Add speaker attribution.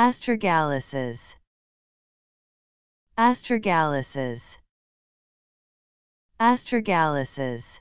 Speaker 1: Astragaluses. Astragaluses. Astragaluses.